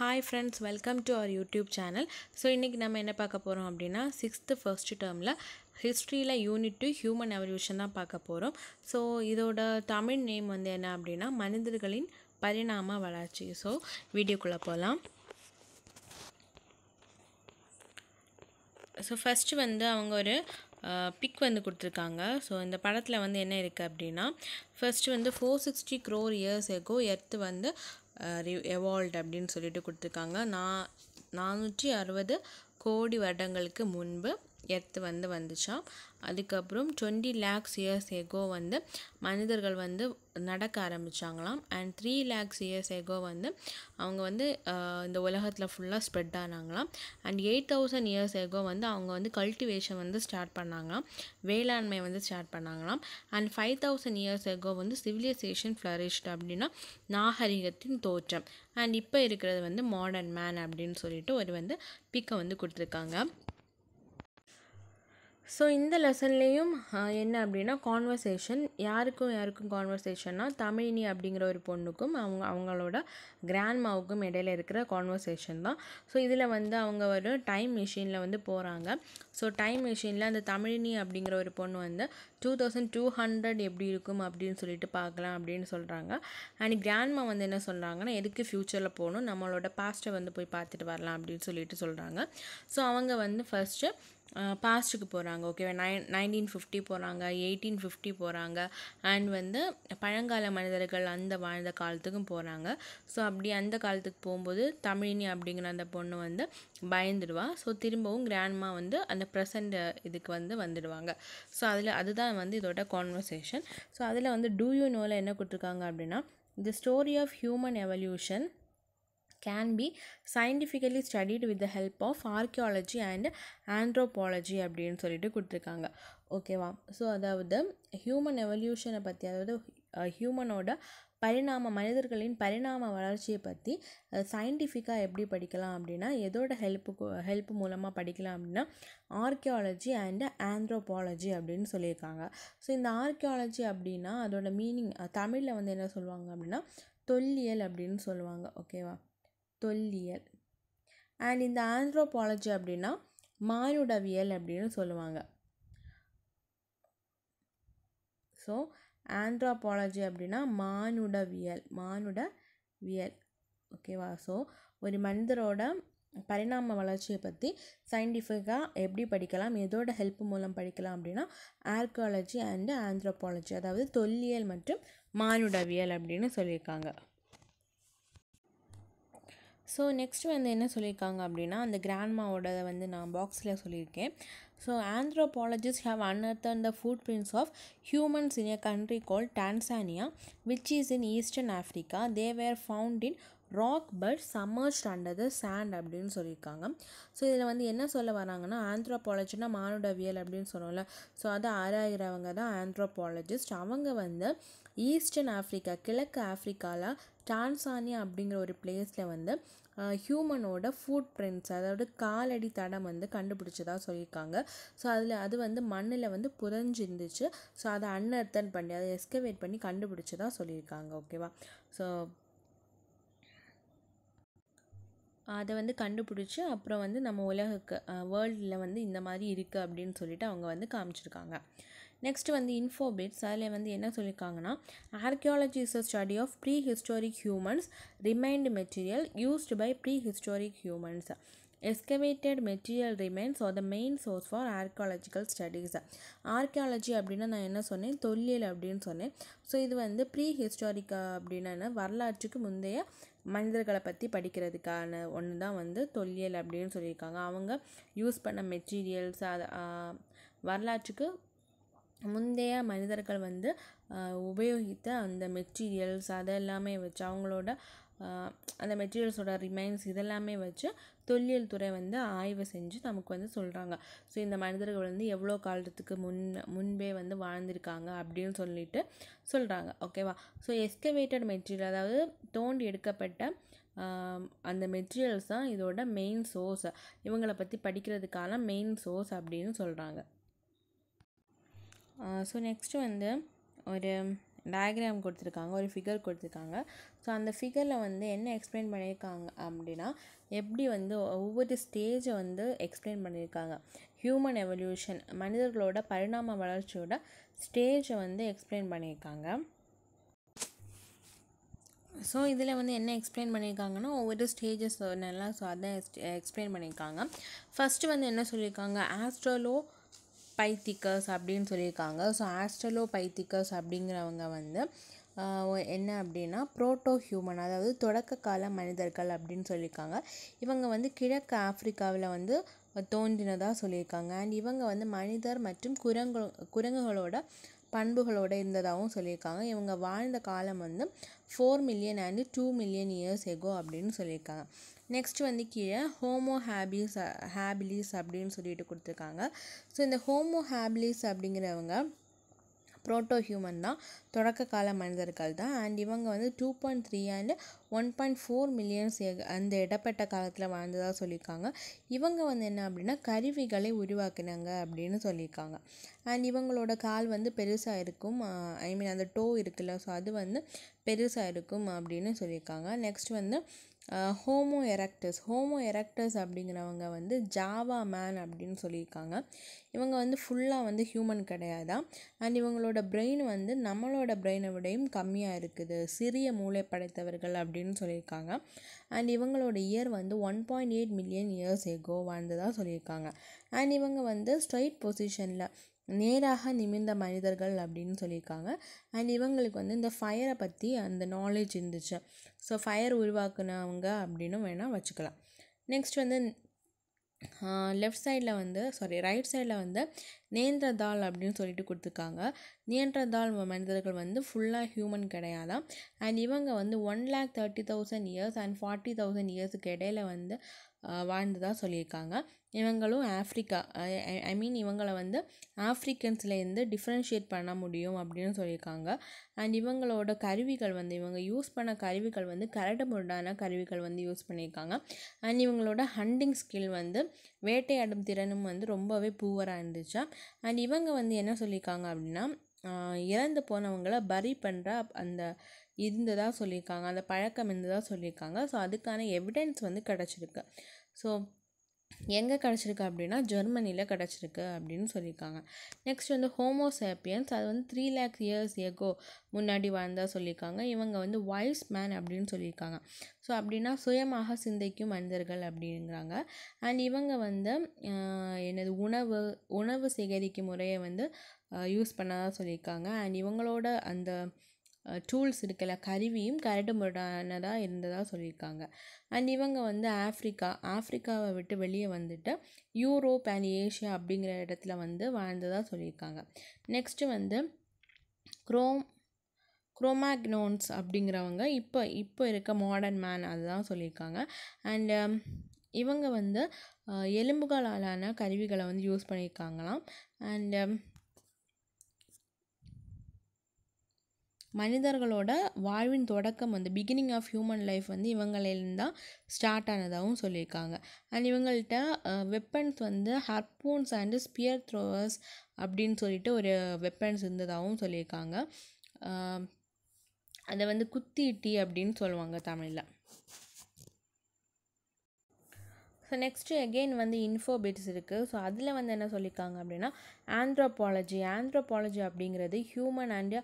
hi friends welcome to our YouTube channel so இன்றைக்கி நம்ம என்ன பார்க்க போகிறோம் அப்படின்னா சிக்ஸ்த்து ஃபர்ஸ்ட் டேர்மில் ஹிஸ்ட்ரியில் யூனிட் டு ஹியூமன் எவல்யூஷன் தான் பார்க்க போகிறோம் ஸோ இதோட தமிழ் நேம் வந்து என்ன அப்படின்னா மனிதர்களின் பரிணாம வளர்ச்சி ஸோ வீடியோக்குள்ளே போகலாம் ஸோ ஃபஸ்ட்டு வந்து அவங்க ஒரு பிக் வந்து கொடுத்துருக்காங்க ஸோ இந்த படத்தில் வந்து என்ன இருக்குது அப்படின்னா ஃபர்ஸ்ட் வந்து four sixty crore years ago earth வந்து எவால்ட் அப்படின்னு சொல்லிட்டு கொடுத்துருக்காங்க நான் நானூற்றி அறுபது கோடி வருடங்களுக்கு முன்பு எர்த் வந்து வந்துச்சான் அதுக்கப்புறம் டுவெண்ட்டி லேக்ஸ் இயர்ஸ் எகோ வந்து மனிதர்கள் வந்து நடக்க ஆரம்பித்தாங்களாம் and three lakhs years ago வந்து அவங்க வந்து இந்த உலகத்தில் ஃபுல்லாக ஸ்ப்ரெட் ஆனாங்களாம் and eight thousand years ago வந்து அவங்க வந்து கல்டிவேஷன் வந்து ஸ்டார்ட் பண்ணாங்களாம் வேளாண்மை வந்து ஸ்டார்ட் பண்ணாங்களாம் and five thousand years ago வந்து சிவிலைசேஷன் ஃப்ளரிஷ்டு அப்படின்னா நாகரிகத்தின் தோற்றம் அண்ட் இப்போ இருக்கிறது வந்து மாடர்ன் மேன் அப்படின்னு சொல்லிட்டு ஒரு வந்து பிக்கை வந்து கொடுத்துருக்காங்க ஸோ இந்த லெசன்லேயும் என்ன அப்படின்னா கான்வர்சேஷன் யாருக்கும் யாருக்கும் கான்வர்சேஷன்னா தமிழினி அப்படிங்கிற ஒரு பொண்ணுக்கும் அவங்க அவங்களோட கிராண்ட்மாவுக்கும் இடையில இருக்கிற கான்வர்சேஷன் தான் ஸோ இதில் வந்து அவங்க ஒரு டைம் மிஷினில் வந்து போகிறாங்க ஸோ டைம் மிஷினில் அந்த தமிழினி அப்படிங்கிற ஒரு பொண்ணு வந்து டூ தௌசண்ட் டூ ஹண்ட்ரட் எப்படி இருக்கும் அப்படின்னு சொல்லிட்டு பார்க்கலாம் அப்படின்னு சொல்கிறாங்க அண்ட் கிராண்ட்மா வந்து என்ன சொல்கிறாங்கன்னா எதுக்கு ஃப்யூச்சரில் போகணும் நம்மளோட பாஸ்ட்டை வந்து போய் பார்த்துட்டு வரலாம் அப்படின்னு சொல்லிட்டு சொல்கிறாங்க ஸோ அவங்க வந்து ஃபஸ்ட்டு பாஸ்ட்டுக்கு போகிறாங்க ஓகேவா நைன் நைன்டீன் ஃபிஃப்டி போகிறாங்க எயிட்டீன் ஃபிஃப்டி போகிறாங்க அண்ட் வந்து பழங்கால மனிதர்கள் அந்த வாழ்ந்த காலத்துக்கும் போகிறாங்க ஸோ அப்படி அந்த காலத்துக்கு போகும்போது தமிழினி அப்படிங்கிற அந்த பொண்ணு வந்து பயந்துடுவா ஸோ திரும்பவும் கிராண்ட்மா வந்து அந்த ப்ரெசண்ட் இதுக்கு வந்து வந்துடுவாங்க ஸோ அதில் அதுதான் வந்து இதோட கான்வர்சேஷன் ஸோ அதில் வந்து டூ யூ நோவில் என்ன கொடுத்துருக்காங்க அப்படின்னா the story of human evolution can be scientifically studied with the help of archaeology and anthropology அப்படின்னு சொல்லிட்டு கொடுத்துருக்காங்க ஓகேவா ஸோ அதாவது ஹியூமன் எவல்யூஷனை பற்றி அதாவது ஹியூமனோட பரிணாம மனிதர்களின் பரிணாம வளர்ச்சியை பற்றி சயின்டிஃபிக்காக எப்படி படிக்கலாம் அப்படின்னா எதோட ஹெல்ப்பு ஹெல்ப் மூலமாக படிக்கலாம் அப்படின்னா ஆர்கியாலஜி அண்ட் ஆந்த்ரோபாலஜி அப்படின்னு சொல்லியிருக்காங்க ஸோ இந்த ஆர்கியாலஜி அப்படின்னா அதோட மீனிங் தமிழில் வந்து என்ன சொல்லுவாங்க அப்படின்னா தொல்லியல் அப்படின்னு சொல்லுவாங்க ஓகேவா தொல்லியல் அண்ட் இந்த ஆந்த்ரோபாலஜி அப்படின்னா மானுடவியல் அப்படின்னு சொல்லுவாங்க ஸோ ஆந்த்ரோபாலஜி அப்படின்னா மானுடவியல் மானுடவியல் ஓகேவா ஸோ ஒரு மனிதரோட பரிணாம வளர்ச்சியை பற்றி சயின்டிஃபிக்காக எப்படி படிக்கலாம் எதோட ஹெல்ப் மூலம் படிக்கலாம் அப்படின்னா ஆர்காலஜி அண்டு ஆந்த்ரோபாலஜி அதாவது தொல்லியல் மற்றும் மானுடவியல் அப்படின்னு சொல்லியிருக்காங்க ஸோ நெக்ஸ்ட் வந்து என்ன சொல்லியிருக்காங்க அப்படின்னா அந்த கிராண்ட்மாவோட வந்து நான் பாக்ஸில் சொல்லியிருக்கேன் so anthropologist have unearthed the footprints of humans in a country call Tanzania which is in eastern Africa they were found in rock but submerged under the sand அப்படின்னு சொல்லியிருக்காங்க ஸோ இதில் வந்து என்ன சொல்ல வராங்கன்னா ஆந்த்ரோபாலஜினா மானுடவியல் அப்படின்னு சொன்னோம்ல ஸோ அதை ஆராய்கிறவங்க தான் ஆந்த்ரோபாலஜிஸ்ட் அவங்க வந்து ஈஸ்டர்ன் ஆஃப்ரிக்கா கிழக்கு ஆஃப்ரிக்காவில் டான்சானியா அப்படிங்கிற ஒரு பிளேஸில் வந்து ஹியூமனோட ஃபுட் பிரிண்ட்ஸ் அதாவது காலடி தடம் வந்து கண்டுபிடிச்சதாக சொல்லியிருக்காங்க ஸோ அதில் அது வந்து மண்ணில் வந்து புதஞ்சிருந்துச்சு ஸோ அதை அன்னர்த்தன் பண்ணி அதை எஸ்கவேட் பண்ணி கண்டுபிடிச்சதாக சொல்லியிருக்காங்க ஓகேவா ஸோ அதை வந்து கண்டுபிடிச்சி அப்புறம் வந்து நம்ம உலகக்கு வேர்ல்டில் வந்து இந்த மாதிரி இருக்குது அப்படின்னு சொல்லிட்டு அவங்க வந்து காமிச்சிருக்காங்க நெக்ஸ்ட் வந்து இன்ஃபோபிட்ஸ் அதில் வந்து என்ன சொல்லியிருக்காங்கன்னா archaeology is a study of prehistoric humans remained material used by prehistoric humans excavated material remains are the main source for archaeological studies archaeology அப்படின்னா நான் என்ன சொன்னேன் தொல்லியல் அப்படின்னு சொன்னேன் ஸோ இது வந்து ப்ரீ ஹிஸ்டாரிக்கா அப்படின்னா வரலாற்றுக்கு முந்தைய மனிதர்களை பற்றி படிக்கிறதுக்கான ஒன்று தான் வந்து தொல்லியல் அப்படின்னு சொல்லியிருக்காங்க அவங்க யூஸ் பண்ண மெட்டீரியல்ஸ் அதை வரலாற்றுக்கு முந்தைய மனிதர்கள் வந்து உபயோகித்த அந்த மெட்டீரியல்ஸ் அதெல்லாமே எல்லாமே வச்சு அவங்களோட அந்த மெட்டீரியல்ஸோட ரிமைன்ஸ் இதெல்லாமே வச்சு தொல்லியல் துறை வந்து ஆய்வு செஞ்சு நமக்கு வந்து சொல்கிறாங்க ஸோ இந்த மனிதர்கள் வந்து எவ்வளோ காலத்துக்கு முன் முன்பே வந்து வாழ்ந்திருக்காங்க அப்படின்னு சொல்லிட்டு சொல்கிறாங்க ஓகேவா ஸோ எஸ்கவேட்டட் மெட்டீரியல் அதாவது தோண்டி எடுக்கப்பட்ட அந்த மெட்டீரியல்ஸ் தான் இதோட மெயின் சோர்ஸ் இவங்களை பற்றி படிக்கிறதுக்கான மெயின் சோர்ஸ் அப்படின்னு சொல்கிறாங்க ஸோ நெக்ஸ்ட்டு வந்து ஒரு டயக்ராம் கொடுத்துருக்காங்க ஒரு ஃபிகர் கொடுத்துருக்காங்க ஸோ அந்த ஃபிகரில் வந்து என்ன எக்ஸ்பிளைன் பண்ணியிருக்காங்க அப்படின்னா எப்படி வந்து ஒவ்வொரு ஸ்டேஜை வந்து எக்ஸ்பிளைன் பண்ணியிருக்காங்க ஹியூமன் எவல்யூஷன் மனிதர்களோட பரிணாம வளர்ச்சியோட ஸ்டேஜை வந்து எக்ஸ்பிளைன் பண்ணியிருக்காங்க ஸோ இதில் வந்து என்ன எக்ஸ்பிளைன் பண்ணியிருக்காங்கன்னா ஒவ்வொரு ஸ்டேஜஸ் நல்லா ஸோ அதை எக்ஸ்பிளைன் பண்ணியிருக்காங்க ஃபஸ்ட்டு வந்து என்ன சொல்லியிருக்காங்க ஆஸ்ட்ரலோ பைத்திக்கர்ஸ் அப்படின்னு சொல்லியிருக்காங்க ஸோ ஆஸ்ட்ரலோ பைத்திக்கர்ஸ் அப்படிங்கிறவங்க வந்து என்ன அப்படின்னா புரோட்டோ ஹியூமன் அதாவது தொடக்க கால மனிதர்கள் அப்படின்னு சொல்லியிருக்காங்க இவங்க வந்து கிழக்கு ஆப்பிரிக்காவில் வந்து தோன்றினதாக சொல்லியிருக்காங்க அண்ட் இவங்க வந்து மனிதர் மற்றும் குரங்கு குரங்குகளோட பண்புகளோடு இருந்ததாகவும் சொல்லியிருக்காங்க இவங்க வாழ்ந்த காலம் வந்து four million and two million years ago அப்படின்னு சொல்லியிருக்காங்க நெக்ஸ்ட் வந்து கீழே ஹோமோ ஹேபிஸ் ஹேபிலிஸ் அப்படின்னு சொல்லிட்டு கொடுத்துருக்காங்க ஸோ இந்த ஹோமோ ஹேபிலிஸ் அப்படிங்கிறவங்க ப்ரோட்டோ ஹியூமன் தான் தொடக்க கால மனிதர்கள் தான் அண்ட் இவங்க வந்து two point three and one point four millions அந்த இடப்பட்ட காலத்தில் வாழ்ந்ததாக சொல்லியிருக்காங்க இவங்க வந்து என்ன அப்படின்னா கருவிகளை உருவாக்கினாங்க அப்படின்னு சொல்லியிருக்காங்க அண்ட் இவங்களோட கால் வந்து பெருசாக இருக்கும் ஐ மீன் அந்த டோ இருக்குல்ல ஸோ அது வந்து பெருசாக இருக்கும் அப்படின்னு சொல்லியிருக்காங்க நெக்ஸ்ட் வந்து ஹோமோ எரக்டர்ஸ் ஹோமோ எரக்டர்ஸ் அப்படிங்கிறவங்க வந்து ஜாவா மேன் அப்படின்னு சொல்லியிருக்காங்க இவங்க வந்து ஃபுல்லாக வந்து ஹியூமன் கிடையாதான் அண்ட் இவங்களோட பிரெயின் வந்து நம்மளோட பிரெயினை விடையும் கம்மியாக இருக்குது சிறிய மூளை படைத்தவர்கள் அப்படின்னு சொல்லியிருக்காங்க அண்ட் இவங்களோட இயர் வந்து one point eight million years ago வந்ததாக சொல்லியிருக்காங்க அண்ட் இவங்க வந்து ஸ்ட்ரைட் பொசிஷனில் நேராக நிமிர்ந்த மனிதர்கள் அப்படின்னு சொல்லியிருக்காங்க அண்ட் இவங்களுக்கு வந்து இந்த ஃபயரை பற்றி அந்த நாலேஜ் இருந்துச்சு ஸோ ஃபயர் உருவாக்குனவங்க அப்படின்னு வேணால் வச்சுக்கலாம் நெக்ஸ்ட் வந்து லெஃப்ட் சைடில் வந்து சாரி ரைட் சைடில் வந்து நேந்திரதாள் அப்படின்னு சொல்லிட்டு கொடுத்துருக்காங்க நேந்திரதாள் மனிதர்கள் வந்து ஃபுல்லாக ஹியூமன் கிடையாதான் அண்ட் இவங்க வந்து one lakh thirty thousand years and forty thousand இயர்ஸுக்கு இடையில வந்து வாழ்ந்ததாக சொல்லியிருக்காங்க இவங்களும் ஆஃப்ரிக்கா ஐ மீன் இவங்களை வந்து ஆஃப்ரிக்கன்ஸ்லேருந்து டிஃப்ரென்ஷியேட் பண்ண முடியும் அப்படின்னு சொல்லியிருக்காங்க அண்ட் இவங்களோட கருவிகள் வந்து இவங்க யூஸ் பண்ண கருவிகள் வந்து கரடு முரடான கருவிகள் வந்து யூஸ் பண்ணியிருக்காங்க அண்ட் இவங்களோட ஹண்டிங் ஸ்கில் வந்து வேட்டையாடும் திறனும் வந்து ரொம்பவே பூவராக இருந்துச்சா அண்ட் இவங்க வந்து என்ன சொல்லியிருக்காங்க அப்படின்னா இறந்து போனவங்களை பரி பண்ணுற அந்த இருந்ததாக சொல்லியிருக்காங்க அந்த பழக்கம் இருந்ததாக சொல்லியிருக்காங்க ஸோ அதுக்கான எவிடன்ஸ் வந்து கிடச்சிருக்கு ஸோ எங்கே கிடச்சிருக்கு அப்படின்னா ஜெர்மனியில் கிடச்சிருக்கு அப்படின்னு சொல்லியிருக்காங்க நெக்ஸ்ட் வந்து ஹோமோசேப்பியன்ஸ் அது வந்து த்ரீ லேக்ஸ் இயர்ஸ் எகோ முன்னாடி வாழ்ந்தால் சொல்லியிருக்காங்க இவங்க வந்து வாய்ஸ் மேன் அப்படின்னு சொல்லியிருக்காங்க ஸோ அப்படின்னா சுயமாக சிந்திக்கும் மனிதர்கள் அப்படிங்கிறாங்க அண்ட் இவங்க வந்து என்னது உணவு உணவு சேகரிக்கும் முறையை வந்து யூஸ் பண்ணதாக சொல்லியிருக்காங்க அண்ட் இவங்களோட அந்த டூல்ஸ் இருக்கல கருவியும் கரடு முரடானதாக இருந்ததாக சொல்லியிருக்காங்க அண்ட் இவங்க வந்து ஆஃப்ரிக்கா ஆஃப்ரிக்காவை விட்டு வெளியே வந்துட்டு யூரோப் அண்ட் ஏஷியா அப்படிங்கிற இடத்துல வந்து வாழ்ந்ததாக சொல்லியிருக்காங்க நெக்ஸ்ட்டு வந்து குரோம் குரோமாக்னோன்ஸ் அப்படிங்கிறவங்க இப்போ இப்போ இருக்க மாடர்ன் மேன் அதுதான் சொல்லியிருக்காங்க அண்டு um, இவங்க வந்து எலும்புகளாலான கருவிகளை வந்து யூஸ் பண்ணியிருக்காங்களாம் அண்டு மனிதர்களோட வாழ்வின் தொடக்கம் வந்து பிகினிங் ஆஃப் ஹியூமன் லைஃப் வந்து இவங்களிலிருந்து தான் ஸ்டார்ட் ஆனதாகவும் சொல்லியிருக்காங்க அண்ட் இவங்கள்ட்ட வெப்பன்ஸ் வந்து ஹர்பூன்ஸ் அண்டு ஸ்பியர் த்ரோவர்ஸ் அப்படின்னு சொல்லிட்டு ஒரு வெப்பன்ஸ் இருந்ததாகவும் சொல்லியிருக்காங்க அதை வந்து குத்திட்டி அப்படின்னு சொல்லுவாங்க தமிழில் ஸோ நெக்ஸ்ட்டு அகெயின் வந்து இன்ஃபோ பிட்ஸ் இருக்குது ஸோ அதில் வந்து என்ன சொல்லியிருக்காங்க அப்படின்னா ஆந்த்ரோபாலஜி ஆந்த்ரோபாலஜி அப்படிங்கிறது human and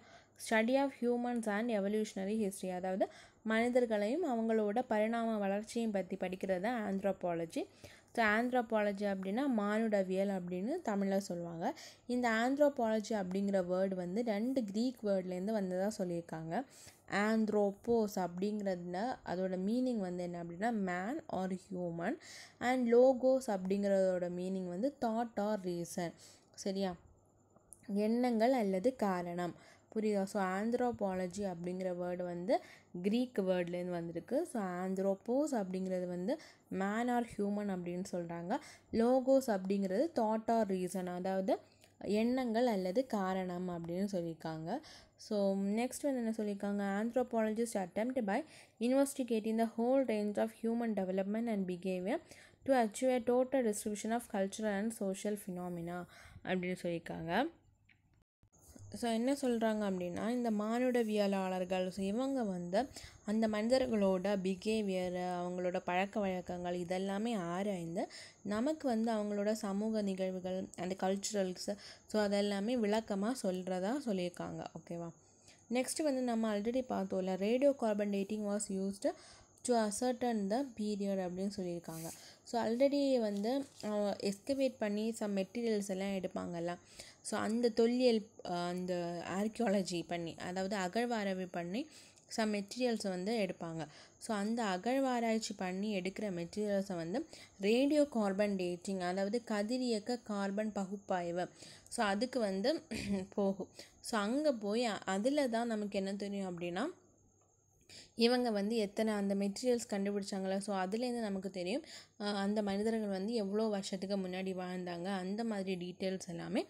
study of humans and evolutionary history அதாவது மனிதர்களையும் அவங்களோட பரிணாம வளர்ச்சியும் பற்றி படிக்கிறது தான் ஆந்த்ரோபாலஜி ஸோ ஆந்த்ரோபாலஜி அப்படின்னா மானுடவியல் அப்படின்னு தமிழில் சொல்லுவாங்க இந்த ஆந்த்ரோபாலஜி அப்படிங்கிற வேர்டு வந்து ரெண்டு க்ரீக் வேர்ட்லேருந்து வந்ததாக சொல்லியிருக்காங்க ஆந்த்ரோப்போஸ் அப்படிங்கிறதுல அதோட மீனிங் வந்து என்ன அப்படின்னா man or human and logos அப்படிங்கிறதோட மீனிங் வந்து தாட் ஆர் ரீசன் சரியா எண்ணங்கள் அல்லது காரணம் புரியுதா ஸோ ஆந்த்ரோபாலஜி அப்படிங்கிற வேர்டு வந்து க்ரீக் வேர்ட்லேருந்து வந்திருக்கு ஸோ ஆந்த்ரோபோஸ் அப்படிங்கிறது வந்து மேன் ஆர் ஹியூமன் அப்படின்னு சொல்கிறாங்க லோகோஸ் அப்படிங்கிறது தாட் ஆர் ரீசன் அதாவது எண்ணங்கள் அல்லது காரணம் அப்படின்னு சொல்லியிருக்காங்க ஸோ நெக்ஸ்ட் வந்து என்ன சொல்லியிருக்காங்க anthropologist attempt by investigating the whole range of human development and behaviour to achieve a total distribution of cultural and social phenomena அப்படின்னு சொல்லியிருக்காங்க ஸோ என்ன சொல்கிறாங்க அப்படின்னா இந்த மானுடவியலாளர்கள் ஸோ இவங்க வந்து அந்த மனிதர்களோட பிஹேவியர் அவங்களோட பழக்க வழக்கங்கள் இதெல்லாமே ஆராய்ந்து நமக்கு வந்து அவங்களோட சமூக நிகழ்வுகள் அந்த கல்ச்சுரல்ஸ் ஸோ அதெல்லாமே விளக்கமாக சொல்கிறதா சொல்லியிருக்காங்க ஓகேவா நெக்ஸ்ட் வந்து நம்ம ஆல்ரெடி பார்த்தோம்ல radio carbon dating was used to ascertain the period அப்படின்னு சொல்லியிருக்காங்க ஸோ ஆல்ரெடி வந்து எஸ்கவேட் பண்ணி சம் மெட்டீரியல்ஸ் எல்லாம் எடுப்பாங்கல்ல ஸோ அந்த தொல்லியல் அந்த ஆர்கியாலஜி பண்ணி அதாவது அகழ்வாராய்வு பண்ணி சம் மெட்டீரியல்ஸை வந்து எடுப்பாங்க ஸோ அந்த அகழ்வாராய்ச்சி பண்ணி எடுக்கிற மெட்டீரியல்ஸை வந்து ரேடியோ கார்பன் டேட்டிங் அதாவது கதிரியக்க கார்பன் பகுப்பாய்வு ஸோ அதுக்கு வந்து போகும் ஸோ அங்கே போய் அதில் தான் நமக்கு என்ன தெரியும் அப்படின்னா இவங்க வந்து எத்தனை அந்த மெட்டீரியல்ஸ் கண்டுபிடிச்சாங்கள ஸோ அதுலேருந்து நமக்கு தெரியும் அந்த மனிதர்கள் வந்து எவ்வளோ வருஷத்துக்கு முன்னாடி வாழ்ந்தாங்க அந்த மாதிரி டீட்டெயில்ஸ் எல்லாமே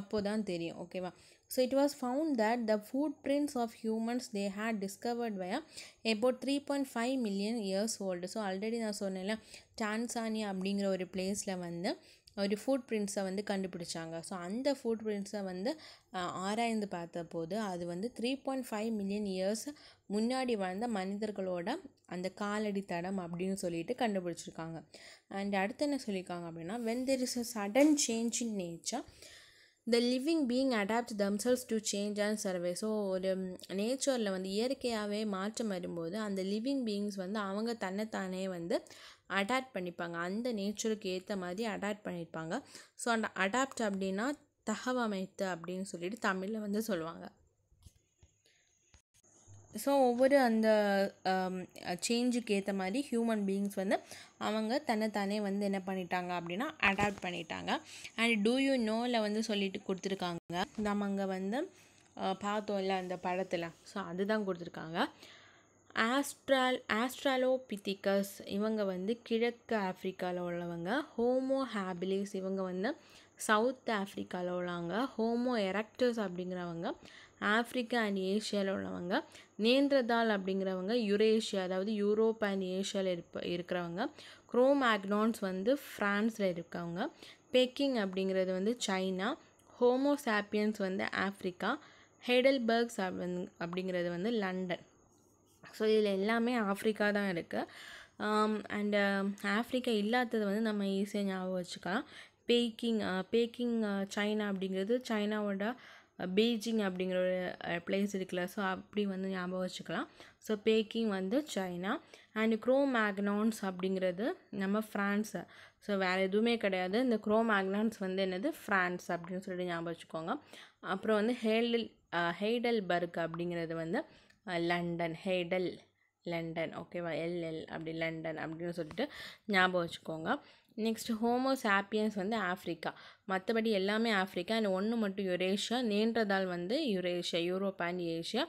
அப்போது தான் தெரியும் ஓகேவா so it was found that the footprints of humans they had discovered by about three point five million years old so already நான் சொன்னேன்ல டான்சானியா அப்படிங்கிற ஒரு பிளேஸில் வந்து ஒரு ஃபுட் பிரிண்ட்ஸை வந்து கண்டுபிடிச்சாங்க ஸோ அந்த ஃபுட் பிரிண்ட்ஸை வந்து ஆராய்ந்து பார்த்த போது அது வந்து three point five million years முன்னாடி வாழ்ந்த மனிதர்களோட அந்த காலடி தடம் அப்படின்னு சொல்லிட்டு கண்டுபிடிச்சிருக்காங்க அண்ட் அடுத்து என்ன சொல்லியிருக்காங்க அப்படின்னா when there is a sudden change in nature the living being adapt themselves to change and survive so ஒரு நேச்சரில் வந்து இயற்கையாகவே மாற்றம் வரும்போது அந்த லிவிங் பீயிங்ஸ் வந்து அவங்க தன்னைத்தானே வந்து அடாப்ட் பண்ணிப்பாங்க அந்த நேச்சருக்கு ஏற்ற மாதிரி அடாப்ட் பண்ணியிருப்பாங்க ஸோ அந்த அடாப்ட் அப்படின்னா தகவமைத்து அப்படின்னு சொல்லிட்டு தமிழில் வந்து சொல்லுவாங்க ஸோ ஒவ்வொரு அந்த சேஞ்சுக்கு ஏற்ற மாதிரி ஹியூமன் பீயிங்ஸ் வந்து அவங்க தன்னைத்தானே வந்து என்ன பண்ணிட்டாங்க அப்படின்னா அடாப்ட் பண்ணிட்டாங்க அண்ட் டூ யூ நோவில் வந்து சொல்லிட்டு கொடுத்துருக்காங்க நம்ம அங்கே வந்து பார்த்தோம்ல அந்த படத்தில் ஸோ அதுதான் கொடுத்துருக்காங்க ஆஸ்ட்ரால் ஆஸ்ட்ராலோபித்திகஸ் இவங்க வந்து கிழக்கு ஆஃப்ரிக்காவில் உள்ளவங்க ஹோமோ ஹேபிலிஸ் இவங்க வந்து சவுத் ஆஃப்ரிக்காவில் உள்ளவங்க ஹோமோ எரக்டர்ஸ் அப்படிங்கிறவங்க ஆஃப்ரிக்கா அண்ட் ஏஷியாவில் உள்ளவங்க நேந்திரதால் அப்படிங்கிறவங்க யுரேஷியா அதாவது யூரோப் அண்ட் ஏஷியாவில் இருப்ப இருக்கிறவங்க குரோமேக்னான்ஸ் வந்து ஃப்ரான்ஸில் இருக்கவங்க பெக்கிங் அப்படிங்கிறது வந்து சைனா ஹோமோசாப்பியன்ஸ் வந்து ஆஃப்ரிக்கா ஹெடல்பர்க்ஸ் அப்படிங்கிறது வந்து லண்டன் ஸோ இதில் எல்லாமே ஆஃப்ரிக்கா தான் இருக்குது அண்டு ஆஃப்ரிக்கா இல்லாதது வந்து நம்ம ஈஸியாக ஞாபகம் வச்சுக்கலாம் பேக்கிங் பேக்கிங் சைனா அப்படிங்கிறது சைனாவோட பீஜிங் அப்படிங்கிற ஒரு பிளேஸ் இருக்குல்ல ஸோ அப்படி வந்து ஞாபகம் வச்சுக்கலாம் ஸோ பேக்கிங் வந்து சைனா அண்ட் க்ரோ மேக்னான்ஸ் அப்படிங்கிறது நம்ம ஃப்ரான்ஸு ஸோ வேறு எதுவுமே கிடையாது இந்த க்ரோ மேக்னான்ஸ் வந்து என்னது ஃப்ரான்ஸ் அப்படின்னு சொல்லிட்டு ஞாபகம் வச்சுக்கோங்க அப்புறம் வந்து ஹெய்டல் பர்க் அப்படிங்கிறது வந்து லண்டன் ஹெடல் லண்டன் ஓகேவா எல்எல் அப்படி லண்டன் அப்படின்னு சொல்லிட்டு ஞாபகம் வச்சுக்கோங்க நெக்ஸ்ட் ஹோமோ சாப்பியன்ஸ் வந்து ஆஃப்ரிக்கா மற்றபடி எல்லாமே ஆஃப்ரிக்கா அண்ட் ஒன்று மட்டும் யுரேஷியா நீன்றதால் வந்து Eurasia Europe and Asia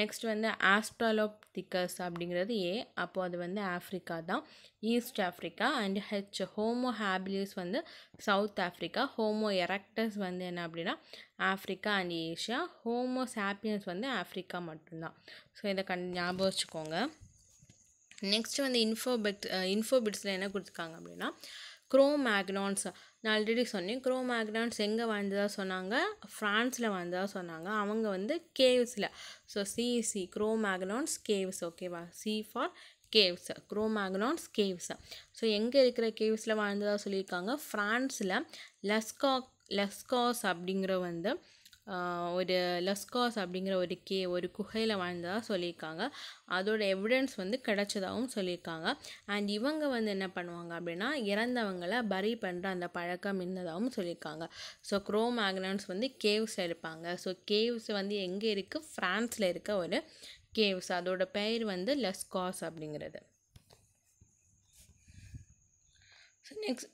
next வந்து ஆஸ்ட்ராலோப்திகஸ் அப்படிங்கிறது ஏ அப்போது அது வந்து ஆஃப்ரிக்கா தான் east Africa and H homo habilis வந்து சவுத் ஆஃப்ரிக்கா ஹோமோ எரக்டஸ் வந்து என்ன அப்படின்னா Africa and Asia homo sapiens வந்து ஆஃப்ரிக்கா மட்டும்தான் ஸோ இதை கண் ஞாபகம் வச்சுக்கோங்க நெக்ஸ்ட் வந்து இன்ஃபோபெட் இன்ஃபோபிட்ஸில் என்ன கொடுத்துருக்காங்க அப்படின்னா க்ரோ மேக்னான்ஸ் நான் ஆல்ரெடி சொன்னேன் குரோ மேக்னான்ஸ் எங்கே வாழ்ந்ததாக சொன்னாங்க ஃப்ரான்ஸில் வாழ்ந்ததாக சொன்னாங்க அவங்க வந்து கேவ்ஸில் so C C Cro Magnons caves ஓகேவா C for caves Cro Magnons caves so எங்கே இருக்கிற கேவ்ஸில் வாழ்ந்ததாக சொல்லியிருக்காங்க ஃப்ரான்ஸில் லஸ்கா லெஸ்காஸ் அப்படிங்கிற வந்து ஒரு லஸ்காஸ் அப்படிங்கிற ஒரு கே ஒரு குகையில் வாழ்ந்ததாக சொல்லியிருக்காங்க அதோட எவிடன்ஸ் வந்து கிடச்சதாகவும் சொல்லியிருக்காங்க அண்ட் இவங்க வந்து என்ன பண்ணுவாங்க அப்படின்னா இறந்தவங்களை பரி பண்ணுற அந்த பழக்கம் இருந்ததாகவும் சொல்லியிருக்காங்க ஸோ க்ரோ மேக்னன்ஸ் வந்து கேவ்ஸில் இருப்பாங்க ஸோ கேவ்ஸ் வந்து எங்கே இருக்குது ஃப்ரான்ஸில் இருக்க ஒரு கேவ்ஸ் அதோட பெயர் வந்து லஸ்காஸ் அப்படிங்கிறது ஸோ நெக்ஸ்ட்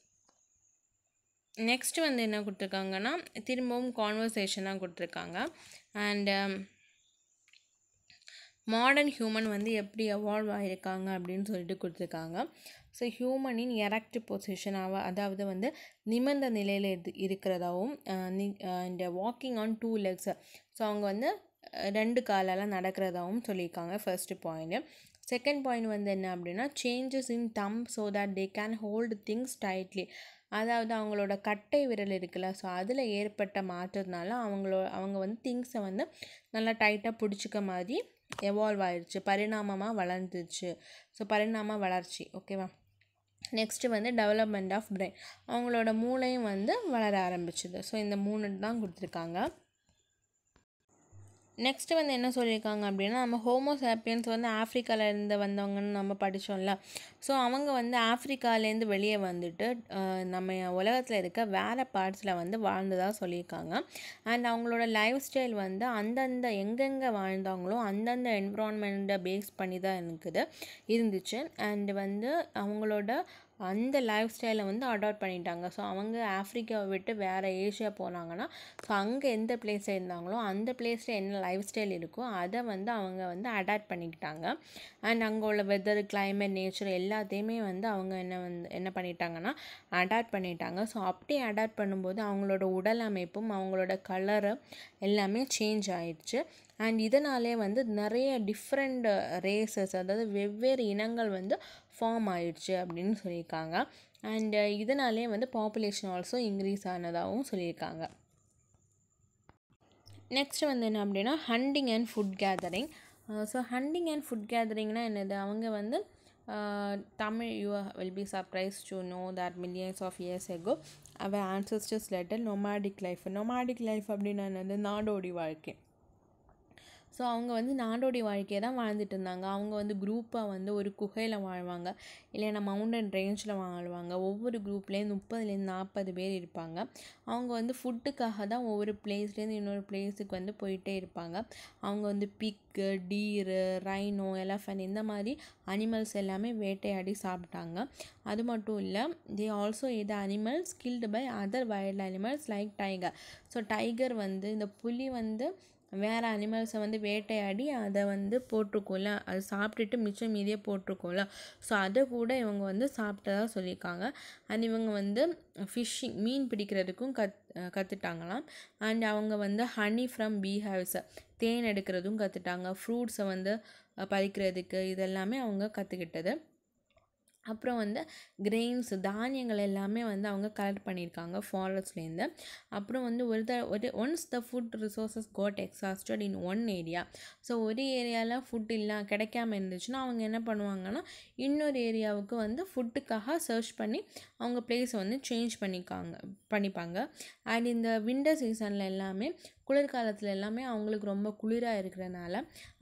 நெக்ஸ்ட்டு வந்து என்ன கொடுத்துருக்காங்கன்னா திரும்பவும் கான்வர்சேஷன் தான் கொடுத்துருக்காங்க அண்டு மாடர்ன் ஹியூமன் வந்து எப்படி எவால்வ் ஆகியிருக்காங்க அப்படின்னு சொல்லிட்டு கொடுத்துருக்காங்க ஸோ ஹியூமனின் எரக்ட் பொசிஷனாக அதாவது வந்து நிமிர்ந்த நிலையில் இது இருக்கிறதாகவும் இந்த walking on two legs so அவங்க வந்து ரெண்டு காலெல்லாம் நடக்கிறதாகவும் சொல்லியிருக்காங்க ஃபர்ஸ்ட் பாயிண்ட்டு செகண்ட் பாயிண்ட் வந்து என்ன அப்படின்னா changes in them so that they can hold things tightly அதாவது அவங்களோட கட்டை விரல் இருக்குல்ல ஸோ அதில் ஏற்பட்ட மாற்றத்தினால அவங்களோ அவங்க வந்து திங்ஸை வந்து நல்லா டைட்டாக பிடிச்சிக்க மாதிரி எவால்வ் ஆயிடுச்சு பரிணாமமாக வளர்ந்துச்சு ஸோ பரிணாம வளர்ச்சி ஓகேவா நெக்ஸ்ட்டு வந்து டெவலப்மெண்ட் ஆஃப் பிரெயின் அவங்களோட மூளையும் வந்து வளர ஆரம்பிச்சுது ஸோ இந்த மூணு தான் கொடுத்துருக்காங்க நெக்ஸ்ட்டு வந்து என்ன சொல்லியிருக்காங்க அப்படின்னா நம்ம ஹோமோ சாப்பியன்ஸ் வந்து ஆஃப்ரிக்காவிலேருந்து வந்தவங்கன்னு நம்ம படித்தோம்ல ஸோ அவங்க வந்து ஆஃப்ரிக்காலேருந்து வெளியே வந்துட்டு நம்ம உலகத்தில் இருக்க வேறு பார்ட்ஸில் வந்து வாழ்ந்ததாக சொல்லியிருக்காங்க அண்ட் அவங்களோட லைஃப் ஸ்டைல் வந்து அந்தந்த எங்கெங்கே வாழ்ந்தாங்களோ அந்தந்த என்விரான்மெண்ட்டை பேஸ் பண்ணி தான் இருக்குது இருந்துச்சு அண்டு வந்து அவங்களோட அந்த லைஃப் ஸ்டைலை வந்து அடாப்ட் பண்ணிட்டாங்க ஸோ அவங்க ஆஃப்ரிக்காவை விட்டு வேறு ஏஷியா போனாங்கன்னா ஸோ அங்கே எந்த பிளேஸில் இருந்தாங்களோ அந்த பிளேஸில் என்ன லைஃப் ஸ்டைல் இருக்கோ அதை வந்து அவங்க வந்து அடாப்ட் பண்ணிக்கிட்டாங்க அண்ட் அங்கே உள்ள வெதர் கிளைமேட் நேச்சர் எல்லாத்தையுமே வந்து அவங்க என்ன வந்து என்ன பண்ணிட்டாங்கன்னா அடாப்ட் பண்ணிட்டாங்க ஸோ அப்படி அடாப்ட் பண்ணும்போது அவங்களோட உடல் அமைப்பும் அவங்களோட கலரும் எல்லாமே சேஞ்ச் ஆயிடுச்சு அண்ட் இதனாலே வந்து நிறைய டிஃப்ரெண்ட் ரேசஸ் அதாவது வெவ்வேறு இனங்கள் வந்து ஃபார்ம் ஆயிடுச்சு அப்படின்னு சொல்லியிருக்காங்க அண்ட் இதனாலே வந்து பாப்புலேஷன் ஆல்சோ இன்க்ரீஸ் ஆனதாகவும் சொல்லியிருக்காங்க நெக்ஸ்ட் வந்து என்ன அப்படின்னா hunting and food gathering so hunting and food கேதரிங்னால் என்னது அவங்க வந்து uh, Tamil you will be surprise to know that millions of years ago our ancestors led a nomadic life nomadic life அப்படின்னா என்னது நாடோடி வாழ்க்கை ஸோ அவங்க வந்து நாடோடி வாழ்க்கையை தான் வாழ்ந்துட்டு இருந்தாங்க அவங்க வந்து குரூப்பாக வந்து ஒரு குகையில் வாழ்வாங்க இல்லைன்னா மவுண்டன் ரேஞ்சில் வாழ்வாங்க ஒவ்வொரு குரூப்லேயும் முப்பதுலேருந்து நாற்பது பேர் இருப்பாங்க அவங்க வந்து ஃபுட்டுக்காக தான் ஒவ்வொரு பிளேஸ்லேருந்து இன்னொரு பிளேஸுக்கு வந்து போயிட்டே இருப்பாங்க அவங்க வந்து பிக்கு டீரு ரைனோ எலஃபன் இந்த மாதிரி அனிமல்ஸ் எல்லாமே வேட்டையாடி சாப்பிட்டாங்க அது மட்டும் இல்லை தே ஆல்சோ இது animals killed by other wild animals like tiger so tiger வந்து இந்த புலி வந்து வேறு அனிமல்ஸை வந்து வேட்டையாடி அதை வந்து போட்டிருக்கோம்ல அது சாப்பிட்டுட்டு மிச்சம் மீதியே போட்டிருக்கோம்ல ஸோ அதை கூட இவங்க வந்து சாப்பிட்டதாக சொல்லியிருக்காங்க அண்ட் இவங்க வந்து ஃபிஷ்ஷிங் மீன் பிடிக்கிறதுக்கும் கத் கற்றுட்டாங்களாம் அண்ட் அவங்க வந்து ஹனி ஃப்ரம் பீஹேவ்ஸை தேன் எடுக்கிறதும் கற்றுட்டாங்க ஃப்ரூட்ஸை வந்து பறிக்கிறதுக்கு இதெல்லாமே அவங்க கற்றுக்கிட்டது அப்புறம் வந்து கிரெயின்ஸ் தானியங்கள் எல்லாமே வந்து அவங்க கலெக்ட் பண்ணியிருக்காங்க ஃபாரஸ்ட்லேருந்து அப்புறம் வந்து ஒரு த ஒரு once the food resources got exhausted in one area so ஒரு ஏரியாவில் ஃபுட் இல்லை கிடைக்காம இருந்துச்சுன்னா அவங்க என்ன பண்ணுவாங்கன்னா இன்னொரு ஏரியாவுக்கு வந்து ஃபுட்டுக்காக சர்ச் பண்ணி அவங்க பிளேஸை வந்து சேஞ்ச் பண்ணிக்காங்க பண்ணிப்பாங்க அண்ட் இந்த விண்டர் சீசனில் எல்லாமே குளிர்காலத்தில் எல்லாமே அவங்களுக்கு ரொம்ப குளிராக இருக்கிறனால